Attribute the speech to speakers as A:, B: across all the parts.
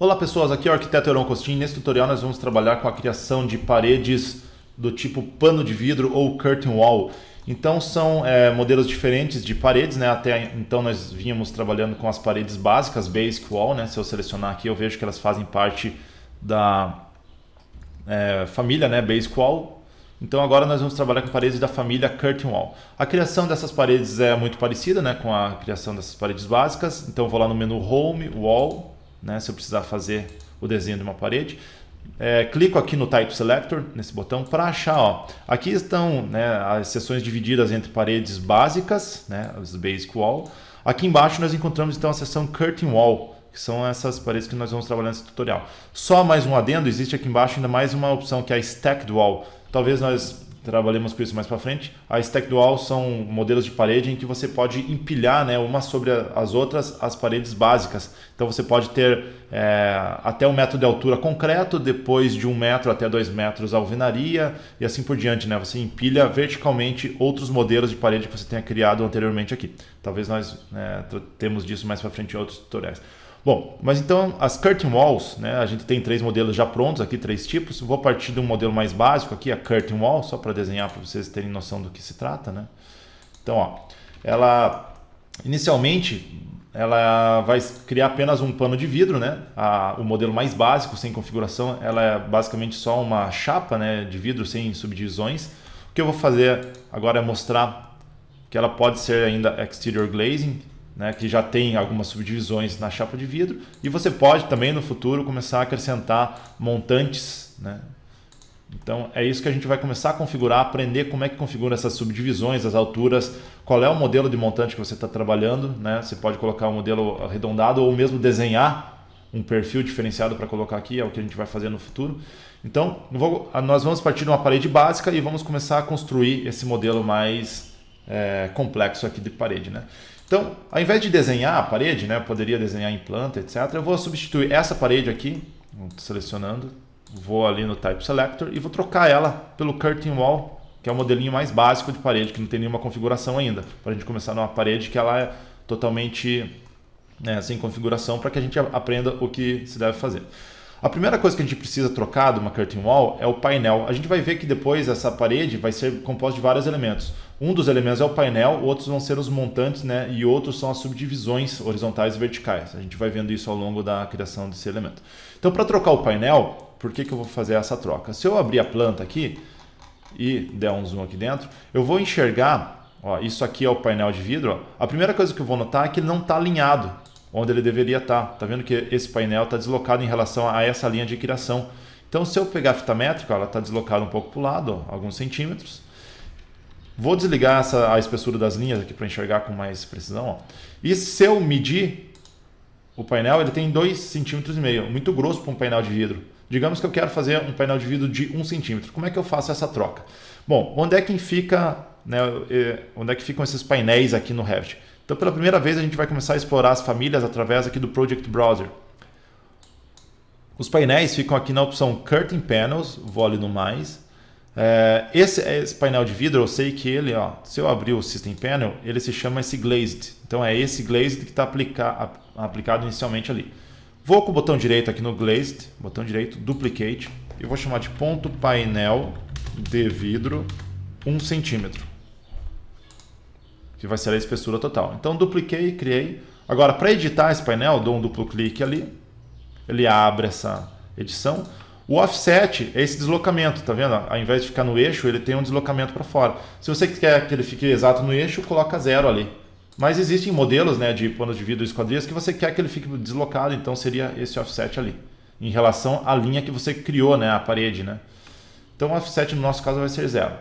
A: Olá pessoas, aqui é o arquiteto Euron Costin. Nesse tutorial nós vamos trabalhar com a criação de paredes do tipo pano de vidro ou curtain wall. Então são é, modelos diferentes de paredes, né? Até então nós vínhamos trabalhando com as paredes básicas, basic wall, né? Se eu selecionar aqui eu vejo que elas fazem parte da é, família, né? Basic wall. Então agora nós vamos trabalhar com paredes da família curtain wall. A criação dessas paredes é muito parecida, né? Com a criação dessas paredes básicas. Então eu vou lá no menu Home, Wall né? se eu precisar fazer o desenho de uma parede. É, clico aqui no Type Selector, nesse botão, para achar. Ó, aqui estão né, as seções divididas entre paredes básicas, né, as Basic Wall. Aqui embaixo nós encontramos então a seção Curtain Wall, que são essas paredes que nós vamos trabalhar nesse tutorial. Só mais um adendo, existe aqui embaixo ainda mais uma opção que é a Stacked Wall. Talvez nós trabalhamos com isso mais para frente. A stack dual são modelos de parede em que você pode empilhar, né, uma sobre as outras, as paredes básicas. Então você pode ter é, até um metro de altura concreto, depois de um metro até dois metros alvenaria e assim por diante, né? Você empilha verticalmente outros modelos de parede que você tenha criado anteriormente aqui. Talvez nós é, temos disso mais para frente em outros tutoriais. Bom, mas então as curtain walls, né? A gente tem três modelos já prontos aqui, três tipos. Vou partir de um modelo mais básico aqui, a curtain wall, só para desenhar para vocês terem noção do que se trata, né? Então, ó, ela inicialmente ela vai criar apenas um pano de vidro, né? A, o modelo mais básico, sem configuração, ela é basicamente só uma chapa, né, de vidro sem subdivisões. O que eu vou fazer agora é mostrar que ela pode ser ainda exterior glazing, né, que já tem algumas subdivisões na chapa de vidro, e você pode também no futuro começar a acrescentar montantes. Né? Então é isso que a gente vai começar a configurar, aprender como é que configura essas subdivisões, as alturas, qual é o modelo de montante que você está trabalhando. Né? Você pode colocar um modelo arredondado ou mesmo desenhar um perfil diferenciado para colocar aqui, é o que a gente vai fazer no futuro. Então, vou, nós vamos partir de uma parede básica e vamos começar a construir esse modelo mais é, complexo aqui de parede. Né? Então, ao invés de desenhar a parede, né, eu poderia desenhar em planta, etc. Eu vou substituir essa parede aqui, selecionando, vou ali no Type Selector e vou trocar ela pelo Curtain Wall, que é o modelinho mais básico de parede, que não tem nenhuma configuração ainda, para a gente começar numa parede que ela é totalmente né, sem configuração, para que a gente aprenda o que se deve fazer. A primeira coisa que a gente precisa trocar de uma curtain wall é o painel. A gente vai ver que depois essa parede vai ser composta de vários elementos. Um dos elementos é o painel, outros vão ser os montantes, né? E outros são as subdivisões horizontais e verticais. A gente vai vendo isso ao longo da criação desse elemento. Então, para trocar o painel, por que, que eu vou fazer essa troca? Se eu abrir a planta aqui e der um zoom aqui dentro, eu vou enxergar, ó, isso aqui é o painel de vidro. Ó. A primeira coisa que eu vou notar é que ele não está alinhado onde ele deveria estar. Tá. tá vendo que esse painel está deslocado em relação a essa linha de criação. Então, se eu pegar a fita métrica, ela está deslocada um pouco para o lado, ó, alguns centímetros. Vou desligar essa, a espessura das linhas aqui para enxergar com mais precisão. Ó. E se eu medir o painel, ele tem 2,5 cm, muito grosso para um painel de vidro. Digamos que eu quero fazer um painel de vidro de 1 cm. Como é que eu faço essa troca? Bom, onde é que fica, né, é, onde é que ficam esses painéis aqui no Revit? Então, pela primeira vez, a gente vai começar a explorar as famílias através aqui do Project Browser. Os painéis ficam aqui na opção Curtain Panels, vou ali no mais, é, esse, esse, painel de vidro, eu sei que ele, ó, se eu abrir o System Panel, ele se chama esse Glazed. Então é esse Glazed que está aplica, aplicado inicialmente ali. Vou com o botão direito aqui no Glazed, botão direito, Duplicate, e vou chamar de ponto painel de vidro 1 centímetro. Que vai ser a espessura total. Então dupliquei, criei. Agora, para editar esse painel, dou um duplo clique ali. Ele abre essa edição. O offset é esse deslocamento, tá vendo? Ao invés de ficar no eixo, ele tem um deslocamento para fora. Se você quer que ele fique exato no eixo, coloca zero ali. Mas existem modelos né, de panos de vidro esquadrias que você quer que ele fique deslocado, então seria esse offset ali, em relação à linha que você criou, né, a parede. Né? Então o offset no nosso caso vai ser zero.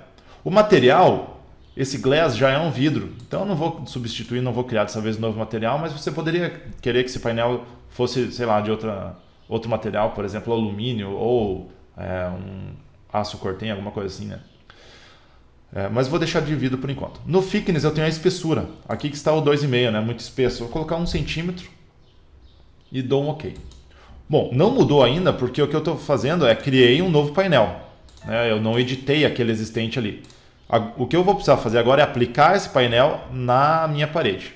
A: O material, esse glass já é um vidro, então eu não vou substituir, não vou criar dessa vez um novo material, mas você poderia querer que esse painel fosse, sei lá, de outra outro material, por exemplo, alumínio ou é, um aço cortem, alguma coisa assim, né? É, mas vou deixar de vidro por enquanto. No thickness eu tenho a espessura. Aqui que está o 2,5, né? Muito espesso. Vou colocar um centímetro e dou um OK. Bom, não mudou ainda porque o que eu estou fazendo é criei um novo painel. Né? Eu não editei aquele existente ali. O que eu vou precisar fazer agora é aplicar esse painel na minha parede.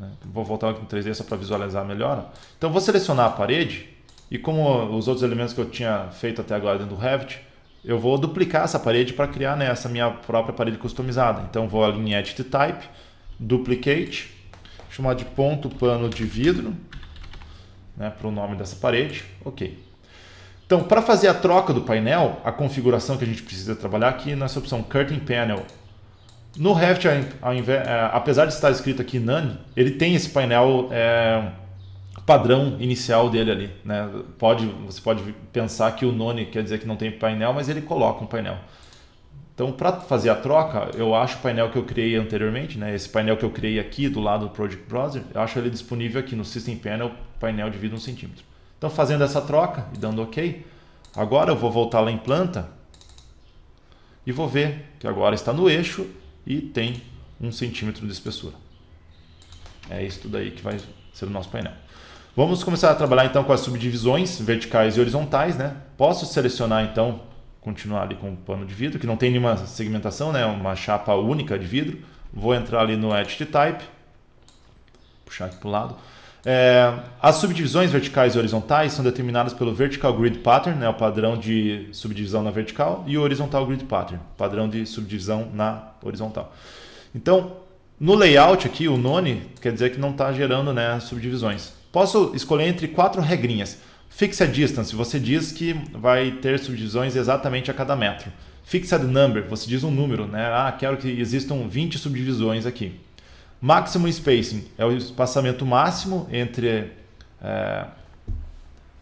A: Né? Vou voltar aqui no 3D só para visualizar melhor. Então vou selecionar a parede e como os outros elementos que eu tinha feito até agora dentro do Revit, eu vou duplicar essa parede para criar nessa minha própria parede customizada. Então vou ali em Edit Type, Duplicate, chamar de ponto pano de vidro, né, para o nome dessa parede, ok. Então, para fazer a troca do painel, a configuração que a gente precisa trabalhar aqui nessa opção Curtain Panel, no Revit, é, apesar de estar escrito aqui None, ele tem esse painel é, padrão inicial dele ali. Né? Pode, você pode pensar que o None quer dizer que não tem painel, mas ele coloca um painel. Então, para fazer a troca, eu acho o painel que eu criei anteriormente, né? esse painel que eu criei aqui do lado do Project Browser, eu acho ele disponível aqui no System Panel, painel dividido 1 um centímetro. Então, fazendo essa troca e dando OK, agora eu vou voltar lá em planta e vou ver que agora está no eixo e tem um centímetro de espessura. É isso daí que vai ser o nosso painel. Vamos começar a trabalhar então com as subdivisões verticais e horizontais, né? Posso selecionar então, continuar ali com o pano de vidro, que não tem nenhuma segmentação, né? Uma chapa única de vidro. Vou entrar ali no Edit Type, puxar aqui para o lado. É, as subdivisões verticais e horizontais são determinadas pelo Vertical Grid Pattern, né, o padrão de subdivisão na vertical, e o Horizontal Grid Pattern, padrão de subdivisão na horizontal. Então, no layout aqui, o none quer dizer que não está gerando né, subdivisões. Posso escolher entre quatro regrinhas. Fixed Distance, você diz que vai ter subdivisões exatamente a cada metro. Fixed Number, você diz um número, né? Ah, quero que existam 20 subdivisões aqui. Maximum spacing é o espaçamento máximo entre, é,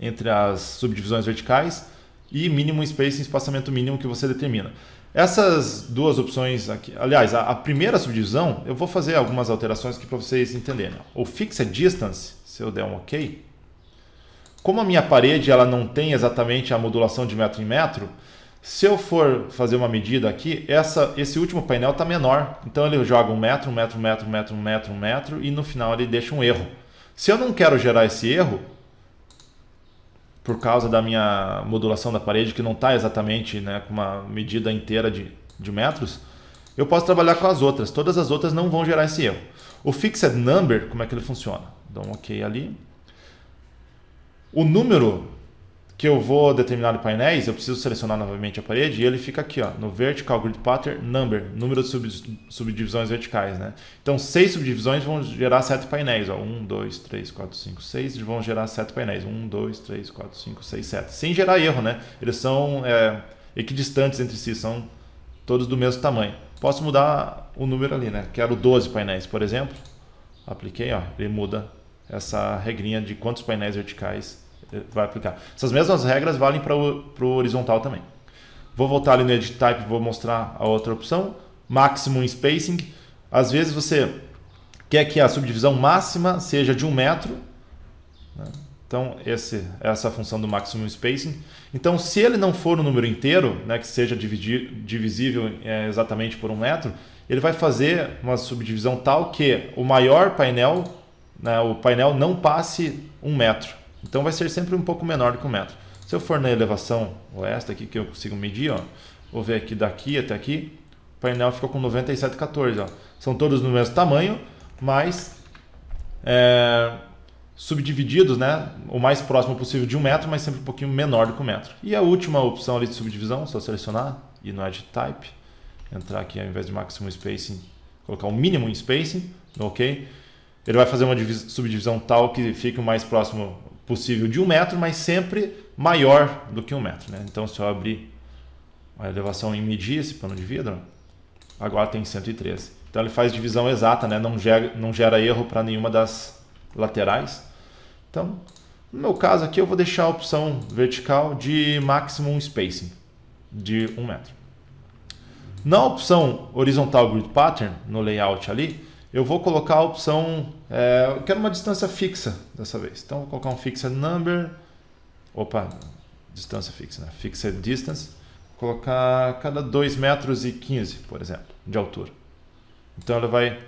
A: entre as subdivisões verticais e minimum spacing, espaçamento mínimo que você determina. Essas duas opções aqui, aliás, a, a primeira subdivisão, eu vou fazer algumas alterações aqui para vocês entenderem. O fixed distance, se eu der um OK, como a minha parede ela não tem exatamente a modulação de metro em metro, se eu for fazer uma medida aqui, essa, esse último painel está menor. Então ele joga um metro, um metro, um metro, um metro, um metro, um metro e no final ele deixa um erro. Se eu não quero gerar esse erro, por causa da minha modulação da parede, que não está exatamente né, com uma medida inteira de, de metros, eu posso trabalhar com as outras. Todas as outras não vão gerar esse erro. O Fixed Number, como é que ele funciona? Dá um OK ali. O número que eu vou determinar em painéis, eu preciso selecionar novamente a parede e ele fica aqui, ó, no Vertical Grid Pattern Number, número de sub, subdivisões verticais, né? Então, seis subdivisões vão gerar sete painéis, ó, um, dois, três, quatro, cinco, seis, vão gerar sete painéis, um, dois, três, quatro, cinco, seis, sete, sem gerar erro, né? Eles são é, equidistantes entre si, são todos do mesmo tamanho. Posso mudar o número ali, né? Quero 12 painéis, por exemplo. Apliquei, ó, ele muda essa regrinha de quantos painéis verticais eh, vai aplicar. Essas mesmas regras valem para o horizontal também. Vou voltar ali no Edit Type, vou mostrar a outra opção. Maximum Spacing. Às vezes você quer que a subdivisão máxima seja de um metro. Né? Então, esse, essa é a função do maximum spacing. Então, se ele não for um número inteiro, né, que seja dividir, divisível é, exatamente por um metro, ele vai fazer uma subdivisão tal que o maior painel, né, o painel não passe um metro. Então vai ser sempre um pouco menor do que um metro. Se eu for na elevação oeste aqui, que eu consigo medir, ó, vou ver aqui daqui até aqui, o painel ficou com 97,14. São todos do mesmo tamanho, mas é, subdivididos, né? O mais próximo possível de um metro, mas sempre um pouquinho menor do que um metro. E a última opção ali de subdivisão, só selecionar, e no Edge é Type, entrar aqui ao invés de Maximum Spacing, colocar o um mínimo Spacing, ok? Ele vai fazer uma subdivisão tal que fique o mais próximo possível de um metro, mas sempre maior do que um metro. Né? Então, se eu abrir a elevação e medir esse pano de vidro, agora tem 113. Então, ele faz divisão exata, né? não, gera, não gera erro para nenhuma das laterais. Então, no meu caso aqui, eu vou deixar a opção vertical de maximum spacing de um metro. Na opção horizontal grid pattern, no layout ali, eu vou colocar a opção é, eu quero uma distância fixa dessa vez. Então, vou colocar um fixed number. Opa, distância fixa, né? Fixed distance. Vou colocar cada 2 metros e 15, por exemplo, de altura. Então, ela vai...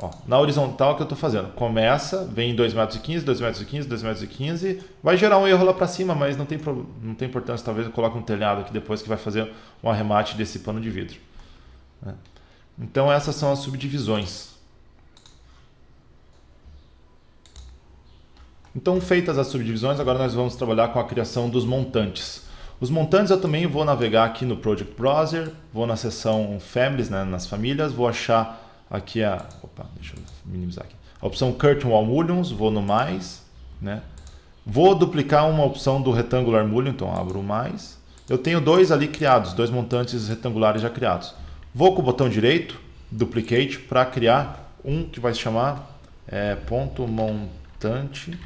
A: Ó, na horizontal que eu estou fazendo. Começa, vem 2 metros e 15, 2 metros e 15, 2 metros e 15. Vai gerar um erro lá para cima, mas não tem, pro... não tem importância. Talvez eu coloque um telhado aqui depois que vai fazer um arremate desse pano de vidro. Né? Então, essas são as subdivisões. Então, feitas as subdivisões, agora nós vamos trabalhar com a criação dos montantes. Os montantes eu também vou navegar aqui no Project Browser, vou na seção Families, né, nas famílias, vou achar aqui a... Opa, deixa eu minimizar aqui. A opção Curtain Wall Mullions, vou no mais, né? Vou duplicar uma opção do retangular Mullion, então abro o mais. Eu tenho dois ali criados, dois montantes retangulares já criados. Vou com o botão direito, Duplicate, para criar um que vai se chamar é, ponto montante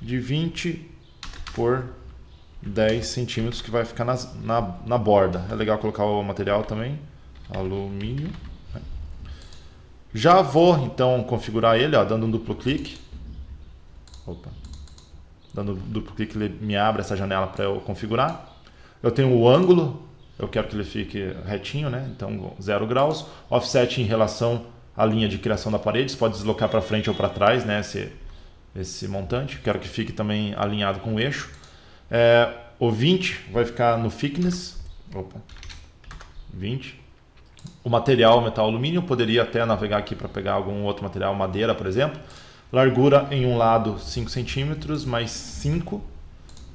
A: de 20 por 10 centímetros que vai ficar nas, na, na borda. É legal colocar o material também, alumínio. Né? Já vou então configurar ele, ó, dando um duplo clique. Opa. Dando um duplo clique ele me abre essa janela para eu configurar. Eu tenho o ângulo, eu quero que ele fique retinho, né? Então 0 graus. Offset em relação à linha de criação da parede, você pode deslocar para frente ou para trás, né? Se esse montante. Quero que fique também alinhado com o eixo. É, o 20 vai ficar no thickness. Opa, 20. O material metal alumínio, poderia até navegar aqui para pegar algum outro material, madeira, por exemplo. Largura em um lado 5 centímetros mais 5,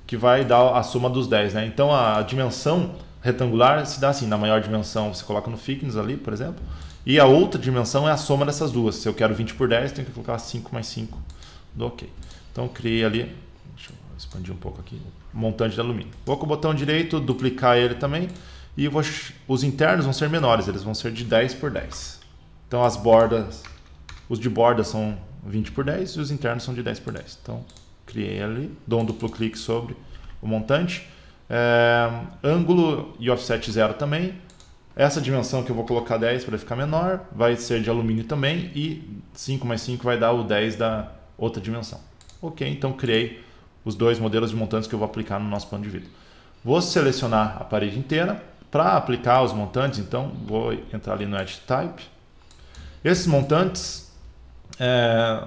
A: que vai dar a soma dos 10. Né? Então a dimensão retangular se dá assim, na maior dimensão você coloca no thickness ali, por exemplo. E a outra dimensão é a soma dessas duas. Se eu quero 20 por 10, tenho que colocar 5 mais 5 do OK. Então criei ali, deixa eu expandir um pouco aqui, montante de alumínio. Vou com o botão direito, duplicar ele também e vou, os internos vão ser menores, eles vão ser de 10 por 10. Então as bordas, os de borda são 20 por 10 e os internos são de 10 por 10. Então criei ali, dou um duplo clique sobre o montante. É, ângulo e offset zero também. Essa dimensão que eu vou colocar 10 para ficar menor, vai ser de alumínio também e 5 mais 5 vai dar o 10 da, outra dimensão. Ok, então criei os dois modelos de montantes que eu vou aplicar no nosso plano de vida. Vou selecionar a parede inteira. Para aplicar os montantes, então, vou entrar ali no Edge Type. Esses montantes, é,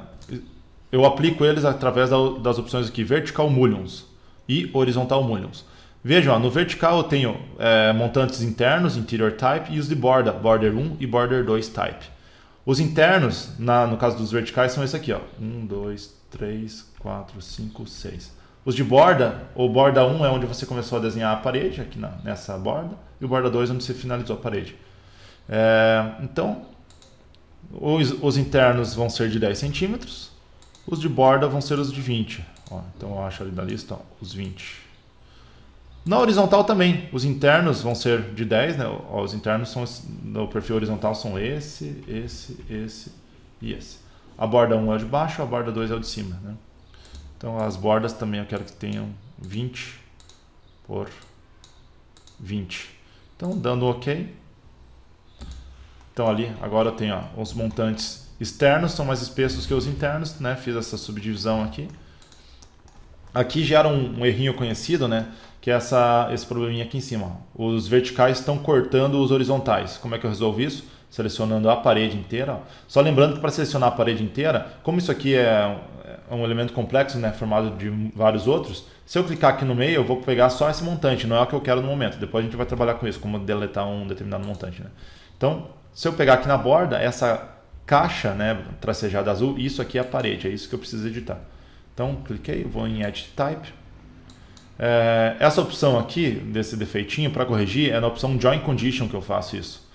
A: eu aplico eles através da, das opções aqui Vertical Mullions e Horizontal Mullions. Vejam, ó, no vertical eu tenho é, montantes internos, Interior Type, e os de borda, Border 1 e Border 2 Type. Os internos, na, no caso dos verticais, são esse aqui, ó. 1, 2, 3, 4, 5, 6. Os de borda, o borda 1 é onde você começou a desenhar a parede, aqui na, nessa borda, e o borda 2 é onde você finalizou a parede. É, então, os, os, internos vão ser de 10 centímetros, os de borda vão ser os de 20. Ó, então eu acho ali da lista ó, os 20. Na horizontal também, os internos vão ser de 10, né? Os internos são no perfil horizontal são esse, esse, esse e esse. A borda 1 é o de baixo, a borda 2 é o de cima, né? Então as bordas também eu quero que tenham 20 por 20. Então dando OK. Então ali agora eu tenho ó, os montantes externos são mais espessos que os internos, né? Fiz essa subdivisão aqui aqui gera um, um errinho conhecido, né? Que é essa, esse probleminha aqui em cima. Os verticais estão cortando os horizontais. Como é que eu resolvo isso? Selecionando a parede inteira. Ó. Só lembrando que para selecionar a parede inteira, como isso aqui é, é um elemento complexo, né? Formado de vários outros. Se eu clicar aqui no meio, eu vou pegar só esse montante, não é o que eu quero no momento. Depois a gente vai trabalhar com isso, como deletar um determinado montante. Né? Então, se eu pegar aqui na borda, essa caixa né, tracejada azul, isso aqui é a parede, é isso que eu preciso editar. Então, cliquei, vou em Edit Type. É, essa opção aqui, desse defeitinho, para corrigir, é na opção Join Condition que eu faço isso.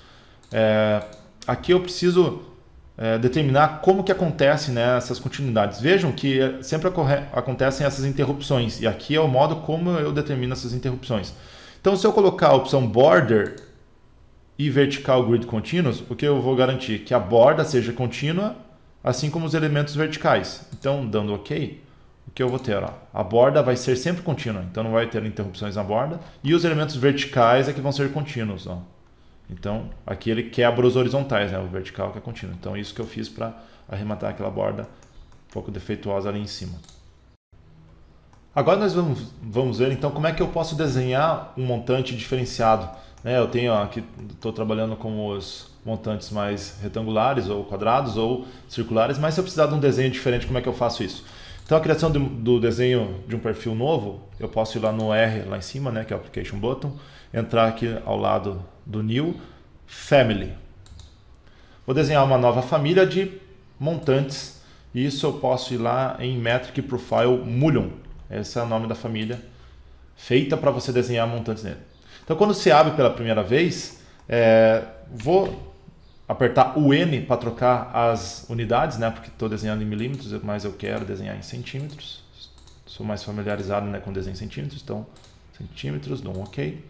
A: É, aqui eu preciso é, determinar como que acontecem né, essas continuidades. Vejam que é, sempre acontecem essas interrupções, e aqui é o modo como eu determino essas interrupções. Então, se eu colocar a opção Border e Vertical Grid Continuous, o que eu vou garantir? Que a borda seja contínua, assim como os elementos verticais. Então, dando OK, o que eu vou ter? Ó, a borda vai ser sempre contínua, então não vai ter interrupções na borda. E os elementos verticais é que vão ser contínuos. Ó. Então, aqui ele quebra os horizontais, né? o vertical que é contínuo. Então, isso que eu fiz para arrematar aquela borda um pouco defeituosa ali em cima. Agora nós vamos, vamos ver então como é que eu posso desenhar um montante diferenciado. Né? Eu tenho ó, aqui, estou trabalhando com os montantes mais retangulares ou quadrados ou circulares, mas se eu precisar de um desenho diferente, como é que eu faço isso? Então a criação do, do, desenho de um perfil novo, eu posso ir lá no R lá em cima, né, que é o Application Button, entrar aqui ao lado do New, Family. Vou desenhar uma nova família de montantes. E isso eu posso ir lá em Metric Profile Mullion. Esse é o nome da família feita para você desenhar montantes nele. Então quando você abre pela primeira vez, é, vou apertar o N para trocar as unidades, né? Porque estou desenhando em milímetros, mas eu quero desenhar em centímetros. Sou mais familiarizado né, com desenho em centímetros, então centímetros, dou um OK.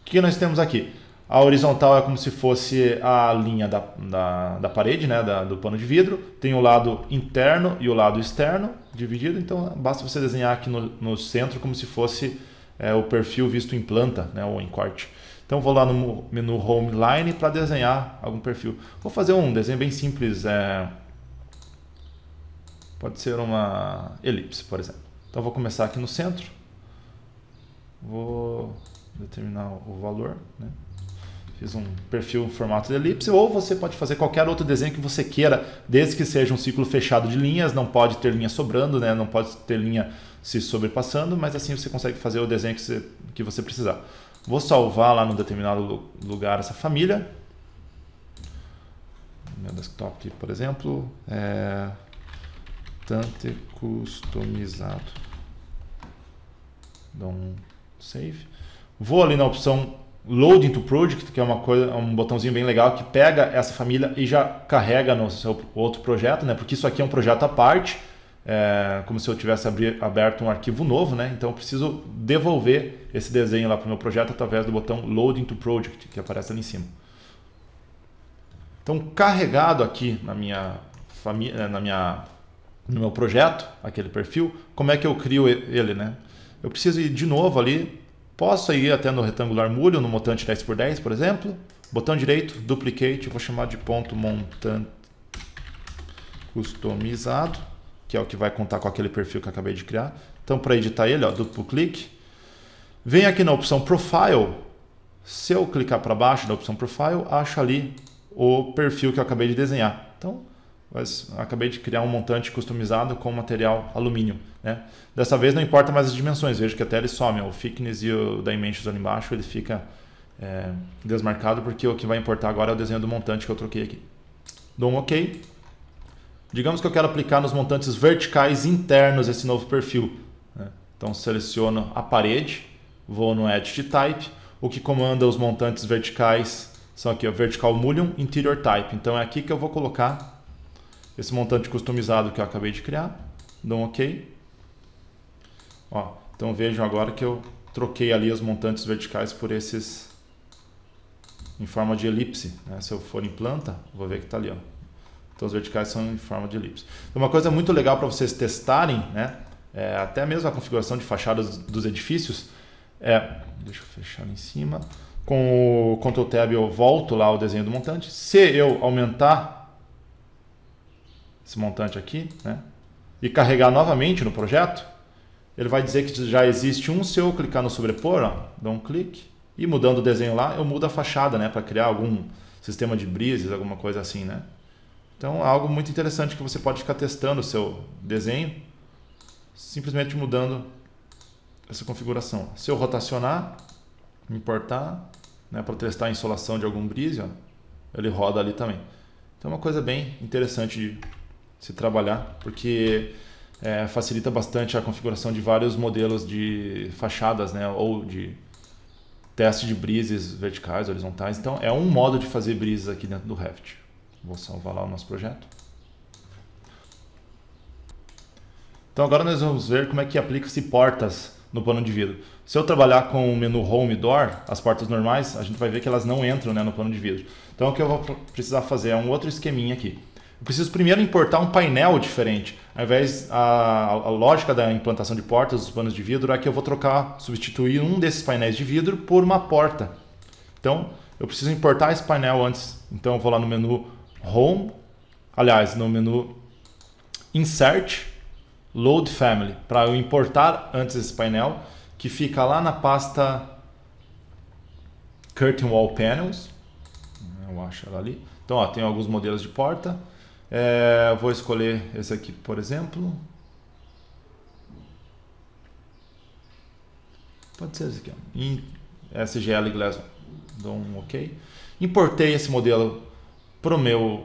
A: O que nós temos aqui? A horizontal é como se fosse a linha da, da, da parede, né, da, do pano de vidro. Tem o lado interno e o lado externo dividido, então basta você desenhar aqui no, no centro como se fosse é, o perfil visto em planta né, ou em corte. Então vou lá no menu Home Line para desenhar algum perfil. Vou fazer um desenho bem simples, é... pode ser uma elipse, por exemplo. Então vou começar aqui no centro, vou determinar o valor, né? fiz um perfil em formato de elipse, ou você pode fazer qualquer outro desenho que você queira, desde que seja um ciclo fechado de linhas, não pode ter linha sobrando, né? não pode ter linha se sobrepassando, mas assim você consegue fazer o desenho que você, que você precisar. Vou salvar lá no determinado lugar essa família. Meu desktop, aqui, por exemplo, é Tante customizado. Dou um save. Vou ali na opção Load into Project, que é uma coisa, um botãozinho bem legal que pega essa família e já carrega no seu outro projeto, né? Porque isso aqui é um projeto à parte é, como se eu tivesse aberto um arquivo novo, né? Então eu preciso devolver esse desenho lá para o meu projeto através do botão Load into Project, que aparece ali em cima. Então carregado aqui na minha família, eh, na minha no meu projeto, aquele perfil, como é que eu crio ele, né? Eu preciso ir de novo ali, posso ir até no retangular mulho, no montante 10x10, por exemplo, botão direito, duplicate, vou chamar de ponto montante customizado que é o que vai contar com aquele perfil que eu acabei de criar. Então, para editar ele, ó, duplo clique. Vem aqui na opção Profile. Se eu clicar para baixo da opção Profile, acho ali o perfil que eu acabei de desenhar. Então, acabei de criar um montante customizado com material alumínio. Né? Dessa vez não importa mais as dimensões, vejo que até ele some, o thickness e o dimensions ali embaixo, ele fica é, desmarcado porque o que vai importar agora é o desenho do montante que eu troquei aqui. Dou um OK, Digamos que eu quero aplicar nos montantes verticais internos esse novo perfil. Né? Então seleciono a parede, vou no Edit Type. O que comanda os montantes verticais são aqui, ó, Vertical Mullion, Interior Type. Então é aqui que eu vou colocar esse montante customizado que eu acabei de criar. Dou um OK. Ó, então vejam agora que eu troquei ali os montantes verticais por esses em forma de elipse. Né? Se eu for em planta, vou ver que está ali. Ó. Então, os verticais são em forma de elipse. Então, uma coisa muito legal para vocês testarem, né? É, até mesmo a configuração de fachadas dos edifícios, é, deixa eu fechar em cima, com o Ctrl Tab eu volto lá o desenho do montante, se eu aumentar esse montante aqui, né, e carregar novamente no projeto, ele vai dizer que já existe um, se eu clicar no sobrepor, ó, dou um clique, e mudando o desenho lá, eu mudo a fachada, né, para criar algum sistema de brisas, alguma coisa assim, né. Então, é algo muito interessante que você pode ficar testando o seu desenho, simplesmente mudando essa configuração. Se eu rotacionar, importar, né, para testar a insolação de algum brise, ó, ele roda ali também. Então, é uma coisa bem interessante de se trabalhar, porque é, facilita bastante a configuração de vários modelos de fachadas, né, ou de teste de brises verticais, horizontais. Então, é um modo de fazer brises aqui dentro do Revit. Vou salvar lá o nosso projeto. Então agora nós vamos ver como é que aplica-se portas no pano de vidro. Se eu trabalhar com o menu Home Door, as portas normais, a gente vai ver que elas não entram né, no pano de vidro. Então o que eu vou precisar fazer é um outro esqueminha aqui. Eu preciso primeiro importar um painel diferente. Ao invés a, a lógica da implantação de portas dos panos de vidro é que eu vou trocar, substituir um desses painéis de vidro por uma porta. Então eu preciso importar esse painel antes. Então eu vou lá no menu Home, aliás, no menu Insert, Load Family, para eu importar antes esse painel, que fica lá na pasta Curtain Wall Panels, né, eu acho ela ali. Então, ó, tem alguns modelos de porta. É, vou escolher esse aqui, por exemplo. Pode ser esse aqui, ó. SGL Glass, dou um OK. Importei esse modelo para o meu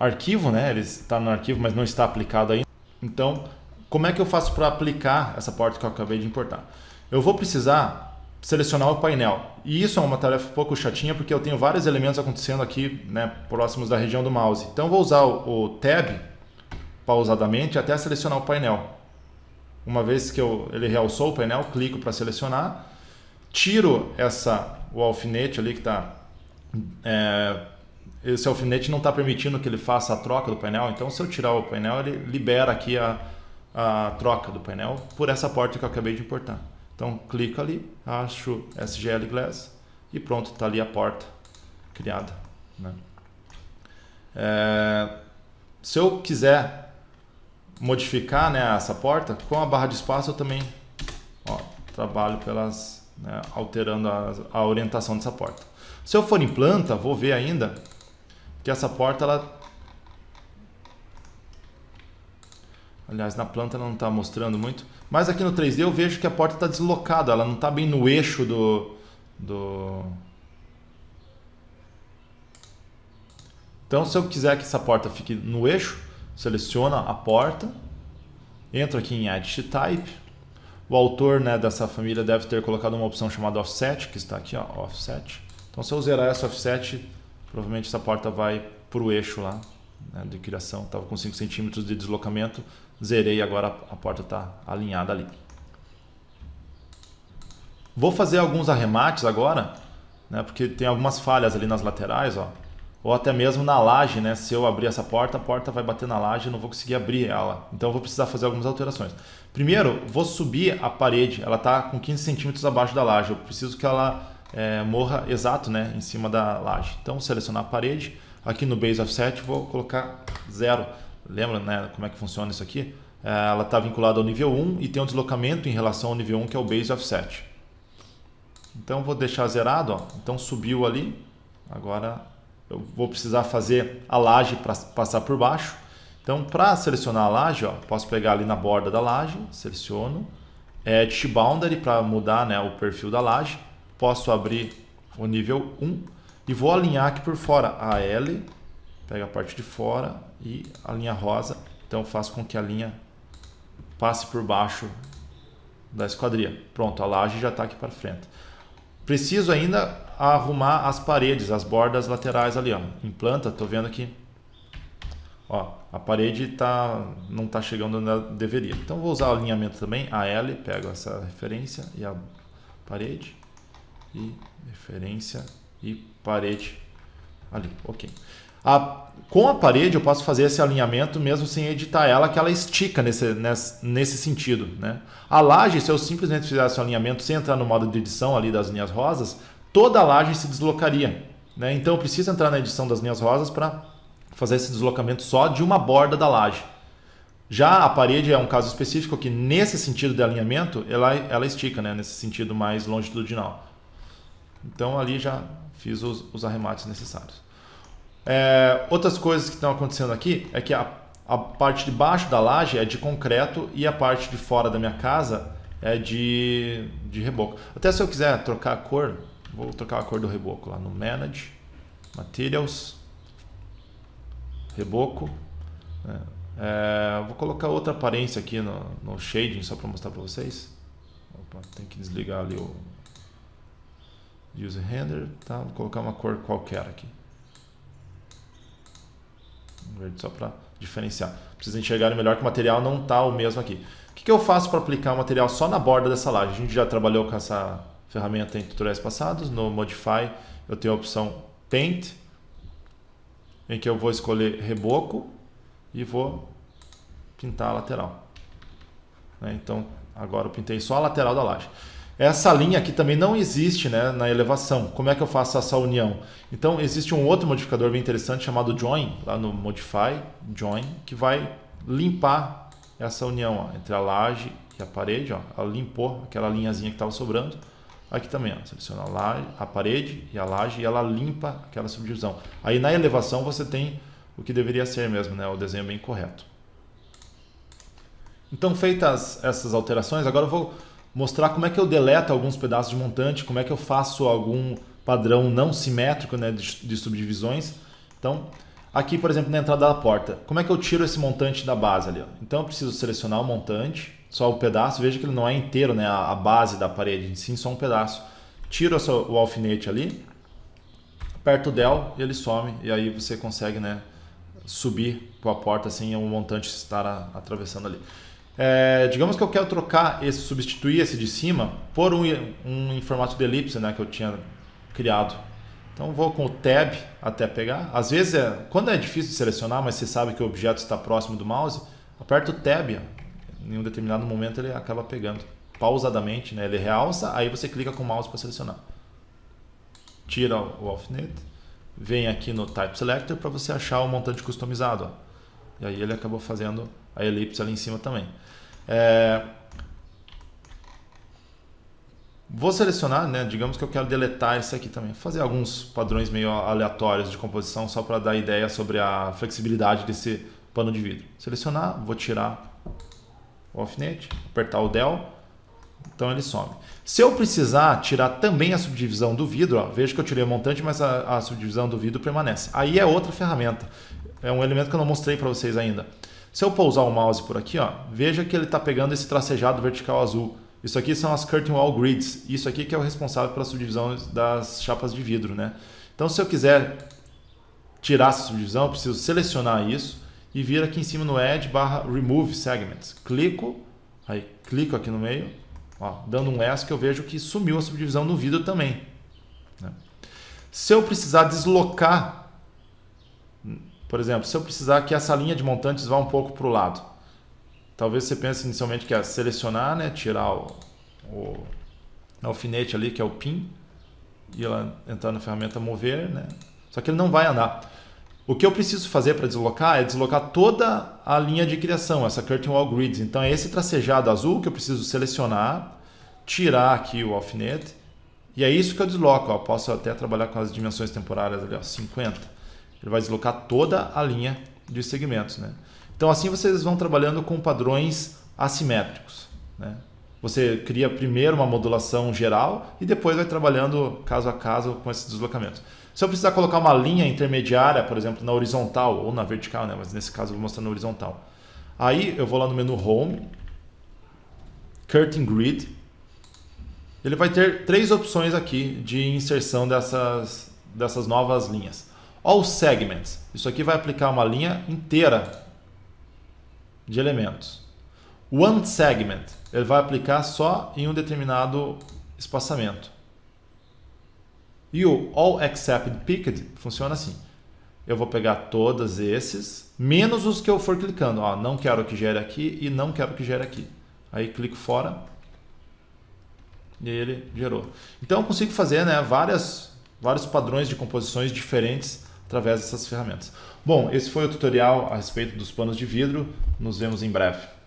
A: arquivo, né? Ele está no arquivo, mas não está aplicado ainda. Então, como é que eu faço para aplicar essa porta que eu acabei de importar? Eu vou precisar selecionar o painel. E isso é uma tarefa um pouco chatinha, porque eu tenho vários elementos acontecendo aqui, né, próximos da região do mouse. Então, vou usar o, o Tab, pausadamente, até selecionar o painel. Uma vez que eu, ele realçou o painel, clico para selecionar, tiro essa, o alfinete ali que está é, esse alfinete não está permitindo que ele faça a troca do painel, então se eu tirar o painel, ele libera aqui a, a troca do painel por essa porta que eu acabei de importar. Então clico ali, acho SGL Glass e pronto, está ali a porta criada. Né? É, se eu quiser modificar né, essa porta, com a barra de espaço eu também ó, trabalho pelas né, alterando a, a orientação dessa porta. Se eu for em planta, vou ver ainda que essa porta ela Aliás, na planta não está mostrando muito. Mas aqui no 3D eu vejo que a porta está deslocada. Ela não está bem no eixo do... do... Então, se eu quiser que essa porta fique no eixo, seleciona a porta. Entro aqui em Edit Type. O autor né, dessa família deve ter colocado uma opção chamada Offset, que está aqui, ó, Offset. Então, se eu zerar essa Offset, provavelmente essa porta vai para o eixo lá né, de criação. Estava com 5 centímetros de deslocamento, zerei, agora a porta está alinhada ali. Vou fazer alguns arremates agora, né, porque tem algumas falhas ali nas laterais, ó, ou até mesmo na laje, né, se eu abrir essa porta, a porta vai bater na laje e não vou conseguir abrir ela. Então eu vou precisar fazer algumas alterações. Primeiro, vou subir a parede, ela está com 15 centímetros abaixo da laje, eu preciso que ela é, morra exato né, em cima da laje. Então, selecionar a parede. Aqui no Base Offset vou colocar zero. Lembra né, como é que funciona isso aqui? É, ela está vinculada ao nível 1 e tem um deslocamento em relação ao nível 1, que é o Base Offset. Então, vou deixar zerado. Ó. Então, subiu ali. Agora, eu vou precisar fazer a laje para passar por baixo. Então, para selecionar a laje, ó, posso pegar ali na borda da laje, seleciono, edit Boundary para mudar né, o perfil da laje posso abrir o nível 1 e vou alinhar aqui por fora a L, pega a parte de fora e a linha rosa, então faço com que a linha passe por baixo da esquadria. Pronto, a laje já está aqui para frente. Preciso ainda arrumar as paredes, as bordas laterais ali, ó. Implanta, Estou vendo que ó, a parede tá não está chegando onde deveria. Então vou usar o alinhamento também, a L, pego essa referência e a parede e referência e parede ali, ok. A, com a parede eu posso fazer esse alinhamento mesmo sem editar ela, que ela estica nesse, nesse, nesse sentido. Né? A laje, se eu simplesmente fizesse o alinhamento sem entrar no modo de edição ali das linhas rosas, toda a laje se deslocaria. Né? Então eu preciso entrar na edição das linhas rosas para fazer esse deslocamento só de uma borda da laje. Já a parede é um caso específico que nesse sentido de alinhamento ela, ela estica, né? nesse sentido mais longitudinal. Então ali já fiz os, os arremates necessários. É, outras coisas que estão acontecendo aqui é que a, a parte de baixo da laje é de concreto e a parte de fora da minha casa é de, de reboco. Até se eu quiser trocar a cor, vou trocar a cor do reboco lá no Manage, Materials, Reboco. Né? É, vou colocar outra aparência aqui no, no Shading só para mostrar para vocês. Opa, tem que desligar ali o Use render, tá? Vou colocar uma cor qualquer aqui. Verde só para diferenciar. Precisa enxergar melhor que o material não está o mesmo aqui. O que, que eu faço para aplicar o material só na borda dessa laje? A gente já trabalhou com essa ferramenta em tutoriais passados. No Modify eu tenho a opção Paint, em que eu vou escolher reboco e vou pintar a lateral. Né? Então agora eu pintei só a lateral da laje. Essa linha aqui também não existe né, na elevação. Como é que eu faço essa união? Então, existe um outro modificador bem interessante chamado join, lá no modify, join, que vai limpar essa união ó, entre a laje e a parede. Ó, ela limpou aquela linhazinha que estava sobrando. Aqui também, ó, seleciona a, laje, a parede e a laje e ela limpa aquela subdivisão. Aí na elevação você tem o que deveria ser mesmo, né, o desenho bem correto. Então, feitas essas alterações, agora eu vou mostrar como é que eu deleto alguns pedaços de montante, como é que eu faço algum padrão não simétrico né, de, de subdivisões. Então, aqui, por exemplo, na entrada da porta, como é que eu tiro esse montante da base ali? Ó? Então, eu preciso selecionar o montante, só o pedaço, veja que ele não é inteiro, né, a, base da parede, sim, só um pedaço. Tiro essa, o alfinete ali, aperto o del e ele some, e aí você consegue né, subir com a porta sem assim, o montante estar a, atravessando ali. É, digamos que eu quero trocar esse, substituir esse de cima por um, um em formato de elipse, né, que eu tinha criado. Então vou com o tab até pegar. Às vezes, é, quando é difícil de selecionar, mas você sabe que o objeto está próximo do mouse, aperta o tab, em um determinado momento ele acaba pegando pausadamente, né? Ele realça, aí você clica com o mouse para selecionar. Tira o alfinete, vem aqui no Type Selector para você achar o montante customizado. Ó. E aí ele acabou fazendo a elipse ali em cima também. É... Vou selecionar, né? digamos que eu quero deletar esse aqui também. Vou fazer alguns padrões meio aleatórios de composição só para dar ideia sobre a flexibilidade desse pano de vidro. Selecionar, vou tirar o alfinete, apertar o del, então ele some. Se eu precisar tirar também a subdivisão do vidro, ó, veja que eu tirei o montante, mas a, a subdivisão do vidro permanece. Aí é outra ferramenta. É um elemento que eu não mostrei para vocês ainda. Se eu pousar o mouse por aqui, ó, veja que ele está pegando esse tracejado vertical azul. Isso aqui são as curtain wall grids. Isso aqui que é o responsável pela subdivisão das chapas de vidro. Né? Então, se eu quiser tirar essa subdivisão, eu preciso selecionar isso e vir aqui em cima no Edge barra Remove Segments. Clico, aí clico aqui no meio, ó, dando um S que eu vejo que sumiu a subdivisão no vidro também. Né? Se eu precisar deslocar por exemplo, se eu precisar que essa linha de montantes vá um pouco para o lado, talvez você pense inicialmente que é selecionar, né, tirar o, o alfinete ali, que é o pin, e ela entrar na ferramenta mover, né? Só que ele não vai andar. O que eu preciso fazer para deslocar é deslocar toda a linha de criação, essa curtain wall grids. Então é esse tracejado azul que eu preciso selecionar, tirar aqui o alfinete, e é isso que eu desloco. Ó. Posso até trabalhar com as dimensões temporárias ali, ó, 50 ele vai deslocar toda a linha de segmentos. Né? Então assim vocês vão trabalhando com padrões assimétricos. Né? Você cria primeiro uma modulação geral e depois vai trabalhando caso a caso com esses deslocamentos. Se eu precisar colocar uma linha intermediária, por exemplo, na horizontal ou na vertical, né? mas nesse caso eu vou mostrar na horizontal. Aí eu vou lá no menu Home, Curtain Grid. Ele vai ter três opções aqui de inserção dessas, dessas novas linhas. All segments. Isso aqui vai aplicar uma linha inteira de elementos. One segment, ele vai aplicar só em um determinado espaçamento. E o all except picked funciona assim. Eu vou pegar todos esses, menos os que eu for clicando. Ó, não quero que gere aqui e não quero que gere aqui. Aí clico fora e ele gerou. Então eu consigo fazer né, várias, vários padrões de composições diferentes através dessas ferramentas. Bom, esse foi o tutorial a respeito dos panos de vidro. Nos vemos em breve.